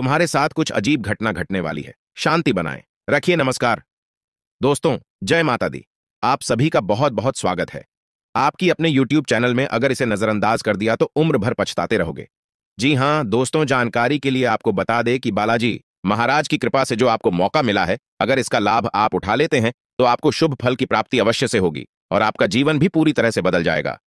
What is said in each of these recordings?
तुम्हारे साथ कुछ अजीब घटना घटने वाली है शांति बनाए रखिए नमस्कार दोस्तों जय माता दी आप सभी का बहुत बहुत स्वागत है आपकी अपने YouTube चैनल में अगर इसे नजरअंदाज कर दिया तो उम्र भर पछताते रहोगे जी हाँ दोस्तों जानकारी के लिए आपको बता दे कि बालाजी महाराज की कृपा से जो आपको मौका मिला है अगर इसका लाभ आप उठा लेते हैं तो आपको शुभ फल की प्राप्ति अवश्य से होगी और आपका जीवन भी पूरी तरह से बदल जाएगा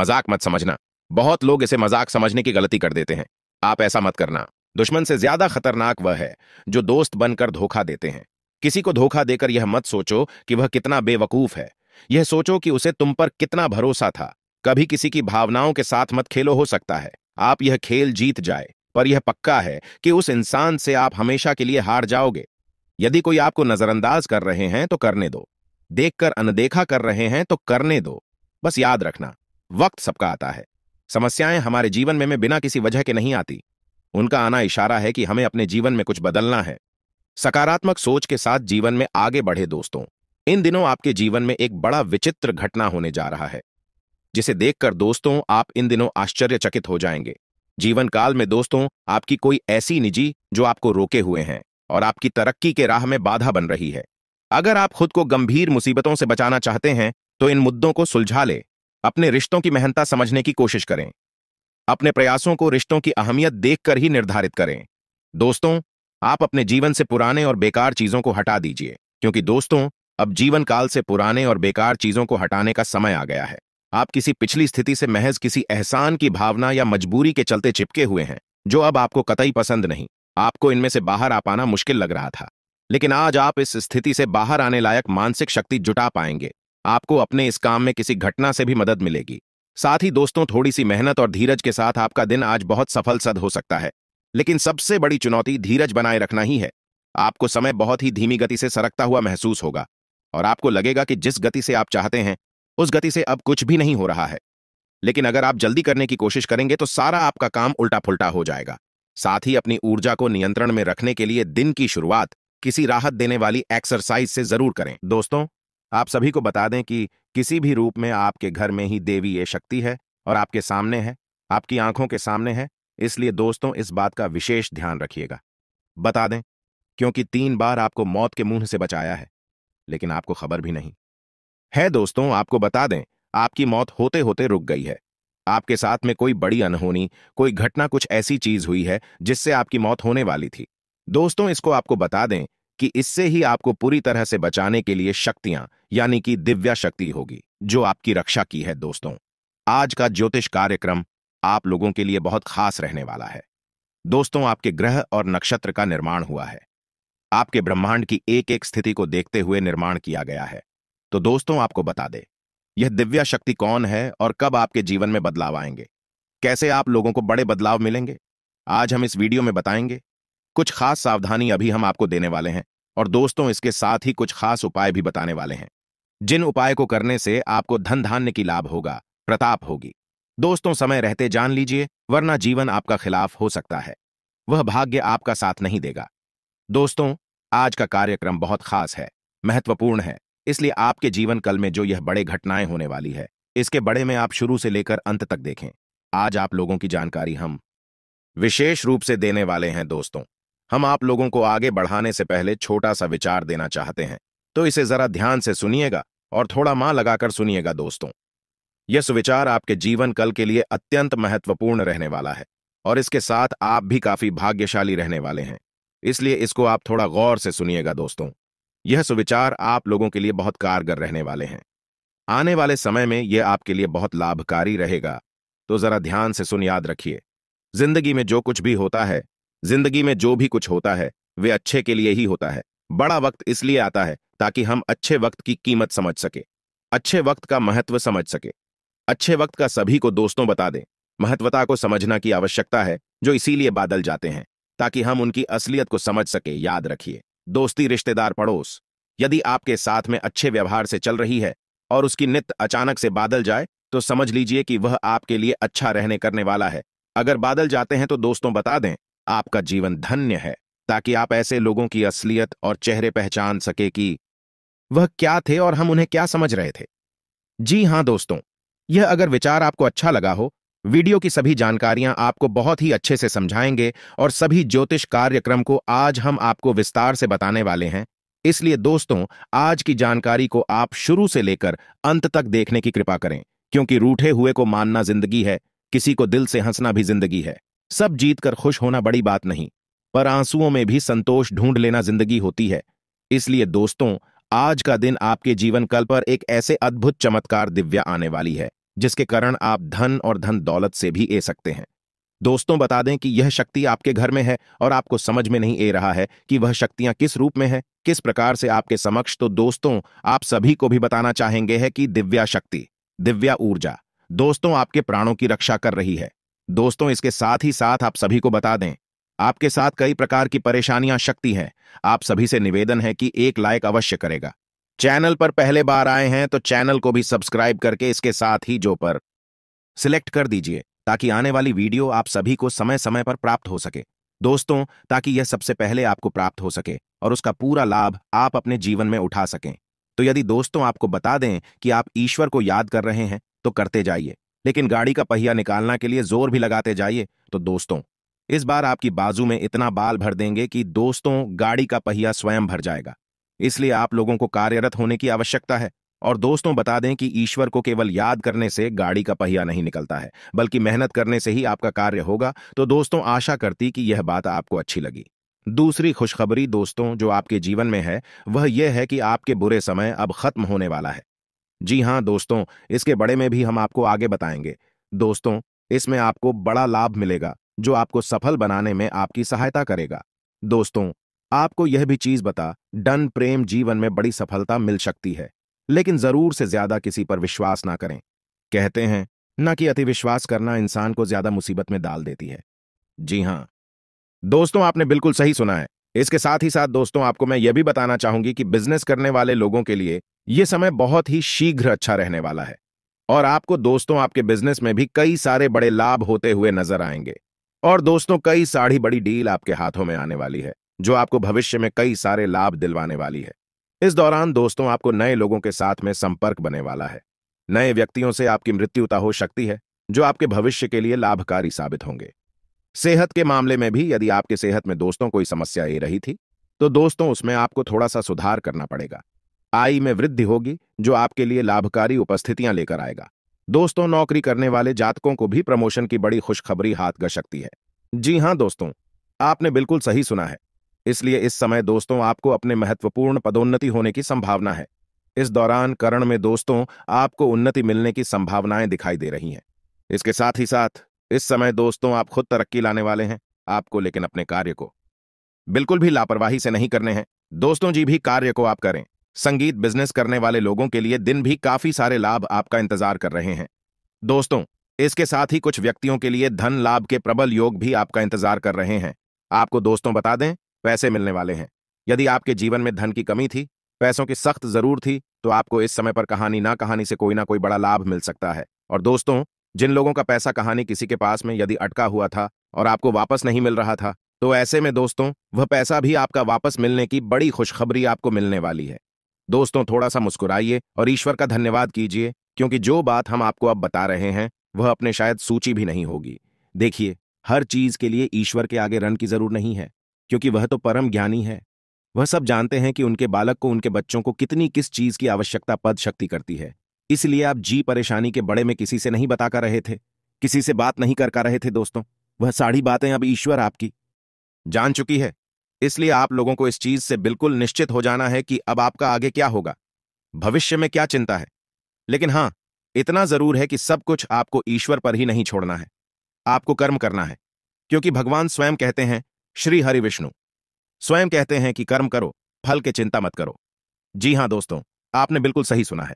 मजाक मत समझना बहुत लोग इसे मजाक समझने की गलती कर देते हैं आप ऐसा मत करना दुश्मन से ज्यादा खतरनाक वह है जो दोस्त बनकर धोखा देते हैं किसी को धोखा देकर यह मत सोचो कि वह कितना बेवकूफ है यह सोचो कि उसे तुम पर कितना भरोसा था कभी किसी की भावनाओं के साथ मत खेलो हो सकता है आप यह खेल जीत जाए पर यह पक्का है कि उस इंसान से आप हमेशा के लिए हार जाओगे यदि कोई आपको नजरअंदाज कर रहे हैं तो करने दो देखकर अनदेखा कर रहे हैं तो करने दो बस याद रखना वक्त सबका आता है समस्याएं हमारे जीवन में, में बिना किसी वजह के नहीं आती उनका आना इशारा है कि हमें अपने जीवन में कुछ बदलना है सकारात्मक सोच के साथ जीवन में आगे बढ़े दोस्तों इन दिनों आपके जीवन में एक बड़ा विचित्र घटना होने जा रहा है जिसे देखकर दोस्तों आप इन दिनों आश्चर्यचकित हो जाएंगे जीवन काल में दोस्तों आपकी कोई ऐसी निजी जो आपको रोके हुए हैं और आपकी तरक्की के राह में बाधा बन रही है अगर आप खुद को गंभीर मुसीबतों से बचाना चाहते हैं तो इन मुद्दों को सुलझा ले अपने रिश्तों की महनता समझने की कोशिश करें अपने प्रयासों को रिश्तों की अहमियत देखकर ही निर्धारित करें दोस्तों आप अपने जीवन से पुराने और बेकार चीजों को हटा दीजिए क्योंकि दोस्तों अब जीवन काल से पुराने और बेकार चीजों को हटाने का समय आ गया है आप किसी पिछली स्थिति से महज किसी एहसान की भावना या मजबूरी के चलते चिपके हुए हैं जो अब आपको कतई पसंद नहीं आपको इनमें से बाहर आ पाना मुश्किल लग रहा था लेकिन आज आप इस स्थिति से बाहर आने लायक मानसिक शक्ति जुटा पाएंगे आपको अपने इस काम में किसी घटना से भी मदद मिलेगी साथ ही दोस्तों थोड़ी सी मेहनत और धीरज के साथ आपका दिन आज बहुत सफल सद हो सकता है लेकिन सबसे बड़ी चुनौती धीरज बनाए रखना ही है आपको समय बहुत ही धीमी गति से सरकता हुआ महसूस होगा और आपको लगेगा कि जिस गति से आप चाहते हैं उस गति से अब कुछ भी नहीं हो रहा है लेकिन अगर आप जल्दी करने की कोशिश करेंगे तो सारा आपका काम उल्टा फुलटा हो जाएगा साथ ही अपनी ऊर्जा को नियंत्रण में रखने के लिए दिन की शुरुआत किसी राहत देने वाली एक्सरसाइज से जरूर करें दोस्तों आप सभी को बता दें कि किसी भी रूप में आपके घर में ही देवी ये शक्ति है और आपके सामने है आपकी आंखों के सामने है इसलिए दोस्तों इस बात का विशेष ध्यान रखिएगा बता दें क्योंकि तीन बार आपको मौत के मुंह से बचाया है लेकिन आपको खबर भी नहीं है दोस्तों आपको बता दें आपकी मौत होते होते रुक गई है आपके साथ में कोई बड़ी अनहोनी कोई घटना कुछ ऐसी चीज हुई है जिससे आपकी मौत होने वाली थी दोस्तों इसको आपको बता दें कि इससे ही आपको पूरी तरह से बचाने के लिए शक्तियां यानी कि दिव्या शक्ति होगी जो आपकी रक्षा की है दोस्तों आज का ज्योतिष कार्यक्रम आप लोगों के लिए बहुत खास रहने वाला है दोस्तों आपके ग्रह और नक्षत्र का निर्माण हुआ है आपके ब्रह्मांड की एक एक स्थिति को देखते हुए निर्माण किया गया है तो दोस्तों आपको बता दे यह दिव्या शक्ति कौन है और कब आपके जीवन में बदलाव आएंगे कैसे आप लोगों को बड़े बदलाव मिलेंगे आज हम इस वीडियो में बताएंगे कुछ खास सावधानी अभी हम आपको देने वाले हैं और दोस्तों इसके साथ ही कुछ खास उपाय भी बताने वाले हैं जिन उपाय को करने से आपको धन धान्य की लाभ होगा प्रताप होगी दोस्तों समय रहते जान लीजिए वरना जीवन आपका खिलाफ हो सकता है वह भाग्य आपका साथ नहीं देगा दोस्तों आज का कार्यक्रम बहुत खास है महत्वपूर्ण है इसलिए आपके जीवन कल में जो यह बड़े घटनाएं होने वाली है इसके बड़े में आप शुरू से लेकर अंत तक देखें आज आप लोगों की जानकारी हम विशेष रूप से देने वाले हैं दोस्तों हम आप लोगों को आगे बढ़ाने से पहले छोटा सा विचार देना चाहते हैं तो इसे जरा ध्यान से सुनिएगा और थोड़ा मां लगाकर सुनिएगा दोस्तों यह सुविचार आपके जीवन कल के लिए अत्यंत महत्वपूर्ण रहने वाला है और इसके साथ आप भी काफी भाग्यशाली रहने वाले हैं इसलिए इसको आप थोड़ा गौर से सुनिएगा दोस्तों यह सुविचार आप लोगों के लिए बहुत कारगर रहने वाले हैं आने वाले समय में यह आपके लिए बहुत लाभकारी रहेगा तो जरा ध्यान से सुन याद रखिए जिंदगी में जो कुछ भी होता है जिंदगी में जो भी कुछ होता है वे अच्छे के लिए ही होता है बड़ा वक्त इसलिए आता है ताकि हम अच्छे वक्त की कीमत समझ सके अच्छे वक्त का महत्व समझ सके अच्छे वक्त का सभी को दोस्तों बता दें महत्वता को समझना की आवश्यकता है जो इसीलिए बादल जाते हैं ताकि हम उनकी असलियत को समझ सके याद रखिए दोस्ती रिश्तेदार पड़ोस यदि आपके साथ में अच्छे व्यवहार से चल रही है और उसकी नित अचानक से बादल जाए तो समझ लीजिए कि वह आपके लिए अच्छा रहने करने वाला है अगर बादल जाते हैं तो दोस्तों बता दें आपका जीवन धन्य है ताकि आप ऐसे लोगों की असलियत और चेहरे पहचान सके कि वह क्या थे और हम उन्हें क्या समझ रहे थे जी हां दोस्तों यह अगर विचार आपको अच्छा लगा हो वीडियो की सभी जानकारियां आपको बहुत ही अच्छे से समझाएंगे और सभी ज्योतिष कार्यक्रम को आज हम आपको विस्तार से बताने वाले हैं इसलिए दोस्तों आज की जानकारी को आप शुरू से लेकर अंत तक देखने की कृपा करें क्योंकि रूठे हुए को मानना जिंदगी है किसी को दिल से हंसना भी जिंदगी है सब जीत कर खुश होना बड़ी बात नहीं पर आंसुओं में भी संतोष ढूंढ लेना जिंदगी होती है इसलिए दोस्तों आज का दिन आपके जीवन कल पर एक ऐसे अद्भुत चमत्कार दिव्या आने वाली है जिसके कारण आप धन और धन दौलत से भी ए सकते हैं दोस्तों बता दें कि यह शक्ति आपके घर में है और आपको समझ में नहीं ए रहा है कि वह शक्तियां किस रूप में है किस प्रकार से आपके समक्ष तो दोस्तों आप सभी को भी बताना चाहेंगे है कि दिव्या शक्ति दिव्या ऊर्जा दोस्तों आपके प्राणों की रक्षा कर रही है दोस्तों इसके साथ ही साथ आप सभी को बता दें आपके साथ कई प्रकार की परेशानियां शक्ति हैं आप सभी से निवेदन है कि एक लाइक अवश्य करेगा चैनल पर पहले बार आए हैं तो चैनल को भी सब्सक्राइब करके इसके साथ ही जो पर सिलेक्ट कर दीजिए ताकि आने वाली वीडियो आप सभी को समय समय पर प्राप्त हो सके दोस्तों ताकि यह सबसे पहले आपको प्राप्त हो सके और उसका पूरा लाभ आप अपने जीवन में उठा सकें तो यदि दोस्तों आपको बता दें कि आप ईश्वर को याद कर रहे हैं तो करते जाइए लेकिन गाड़ी का पहिया निकालना के लिए जोर भी लगाते जाइए तो दोस्तों इस बार आपकी बाजू में इतना बाल भर देंगे कि दोस्तों गाड़ी का पहिया स्वयं भर जाएगा इसलिए आप लोगों को कार्यरत होने की आवश्यकता है और दोस्तों बता दें कि ईश्वर को केवल याद करने से गाड़ी का पहिया नहीं निकलता है बल्कि मेहनत करने से ही आपका कार्य होगा तो दोस्तों आशा करती कि यह बात आपको अच्छी लगी दूसरी खुशखबरी दोस्तों जो आपके जीवन में है वह यह है कि आपके बुरे समय अब खत्म होने वाला है जी हाँ दोस्तों इसके बड़े में भी हम आपको आगे बताएंगे दोस्तों इसमें आपको बड़ा लाभ मिलेगा जो आपको सफल बनाने में आपकी सहायता करेगा दोस्तों आपको यह भी चीज बता डन प्रेम जीवन में बड़ी सफलता मिल सकती है लेकिन जरूर से ज्यादा किसी पर विश्वास ना करें कहते हैं ना कि अतिविश्वास करना इंसान को ज्यादा मुसीबत में डाल देती है जी हाँ दोस्तों आपने बिल्कुल सही सुना है इसके साथ ही साथ दोस्तों आपको मैं यह भी बताना चाहूंगी कि बिजनेस करने वाले लोगों के लिए ये समय बहुत ही शीघ्र अच्छा रहने वाला है और आपको दोस्तों आपके बिजनेस में भी कई सारे बड़े लाभ होते हुए नजर आएंगे और दोस्तों कई साढ़ी बड़ी डील आपके हाथों में आने वाली है जो आपको भविष्य में कई सारे लाभ दिलवाने वाली है इस दौरान दोस्तों आपको नए लोगों के साथ में संपर्क बने वाला है नए व्यक्तियों से आपकी मृत्युता हो सकती है जो आपके भविष्य के लिए लाभकारी साबित होंगे सेहत के मामले में भी यदि आपके सेहत में दोस्तों कोई समस्या ये रही थी तो दोस्तों उसमें आपको थोड़ा सा सुधार करना पड़ेगा आई में वृद्धि होगी जो आपके लिए लाभकारी उपस्थितियां लेकर आएगा दोस्तों नौकरी करने वाले जातकों को भी प्रमोशन की बड़ी खुशखबरी हाथ ग सकती है जी हां दोस्तों आपने बिल्कुल सही सुना है इसलिए इस समय दोस्तों आपको अपने महत्वपूर्ण पदोन्नति होने की संभावना है इस दौरान करण में दोस्तों आपको उन्नति मिलने की संभावनाएं दिखाई दे रही हैं इसके साथ ही साथ इस समय दोस्तों आप खुद तरक्की लाने वाले हैं आपको लेकिन अपने कार्य को बिल्कुल भी लापरवाही से नहीं करने हैं दोस्तों जी भी कार्य को आप करें संगीत बिजनेस करने वाले लोगों के लिए दिन भी काफी सारे लाभ आपका इंतजार कर रहे हैं दोस्तों इसके साथ ही कुछ व्यक्तियों के लिए धन लाभ के प्रबल योग भी आपका इंतजार कर रहे हैं आपको दोस्तों बता दें पैसे मिलने वाले हैं यदि आपके जीवन में धन की कमी थी पैसों की सख्त जरूर थी तो आपको इस समय पर कहानी ना कहानी से कोई ना कोई बड़ा लाभ मिल सकता है और दोस्तों जिन लोगों का पैसा कहानी किसी के पास में यदि अटका हुआ था और आपको वापस नहीं मिल रहा था तो ऐसे में दोस्तों वह पैसा भी आपका वापस मिलने की बड़ी खुशखबरी आपको मिलने वाली है दोस्तों थोड़ा सा मुस्कुराइए और ईश्वर का धन्यवाद कीजिए क्योंकि जो बात हम आपको अब बता रहे हैं वह अपने शायद सूची भी नहीं होगी देखिए हर चीज के लिए ईश्वर के आगे रन की जरूर नहीं है क्योंकि वह तो परम ज्ञानी है वह सब जानते हैं कि उनके बालक को उनके बच्चों को कितनी किस चीज की आवश्यकता पद शक्ति करती है इसलिए आप जी परेशानी के बड़े में किसी से नहीं बता कर रहे थे किसी से बात नहीं कर कर रहे थे दोस्तों वह साढ़ी बातें अब ईश्वर आपकी जान चुकी है इसलिए आप लोगों को इस चीज से बिल्कुल निश्चित हो जाना है कि अब आपका आगे क्या होगा भविष्य में क्या चिंता है लेकिन हां इतना जरूर है कि सब कुछ आपको ईश्वर पर ही नहीं छोड़ना है आपको कर्म करना है क्योंकि भगवान स्वयं कहते हैं श्री हरि विष्णु स्वयं कहते हैं कि कर्म करो फल के चिंता मत करो जी हां दोस्तों आपने बिल्कुल सही सुना है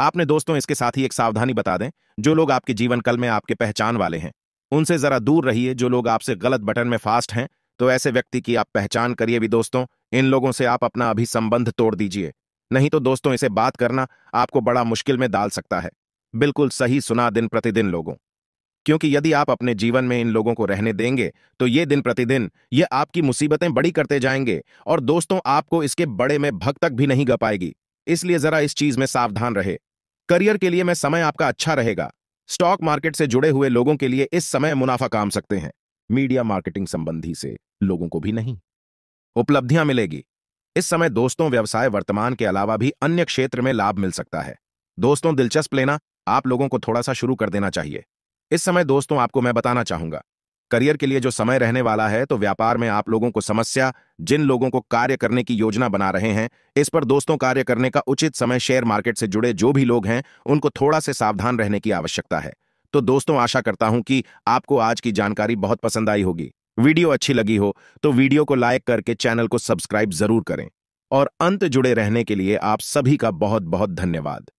आपने दोस्तों इसके साथ ही एक सावधानी बता दें जो लोग आपके जीवन कल में आपके पहचान वाले हैं उनसे जरा दूर रहिए जो लोग आपसे गलत बटन में फास्ट हैं तो ऐसे व्यक्ति की आप पहचान करिए भी दोस्तों इन लोगों से आप अपना अभी संबंध तोड़ दीजिए नहीं तो दोस्तों इसे बात करना आपको बड़ा मुश्किल में डाल सकता है बिल्कुल सही सुना दिन प्रतिदिन लोगों क्योंकि यदि आप अपने जीवन में इन लोगों को रहने देंगे तो ये दिन प्रतिदिन ये आपकी मुसीबतें बड़ी करते जाएंगे और दोस्तों आपको इसके बड़े में भग तक भी नहीं ग पाएगी इसलिए जरा इस चीज में सावधान रहे करियर के लिए मैं समय आपका अच्छा रहेगा स्टॉक मार्केट से जुड़े हुए लोगों के लिए इस समय मुनाफा काम सकते हैं मीडिया मार्केटिंग संबंधी से लोगों को भी नहीं उपलब्धियां मिलेगी इस समय दोस्तों व्यवसाय वर्तमान के अलावा भी अन्य क्षेत्र में लाभ मिल सकता है दोस्तों दिलचस्प लेना आप लोगों को थोड़ा सा शुरू कर देना चाहिए इस समय दोस्तों आपको मैं बताना चाहूंगा करियर के लिए जो समय रहने वाला है तो व्यापार में आप लोगों को समस्या जिन लोगों को कार्य करने की योजना बना रहे हैं इस पर दोस्तों कार्य करने का उचित समय शेयर मार्केट से जुड़े जो भी लोग हैं उनको थोड़ा से सावधान रहने की आवश्यकता है तो दोस्तों आशा करता हूं कि आपको आज की जानकारी बहुत पसंद आई होगी वीडियो अच्छी लगी हो तो वीडियो को लाइक करके चैनल को सब्सक्राइब जरूर करें और अंत जुड़े रहने के लिए आप सभी का बहुत बहुत धन्यवाद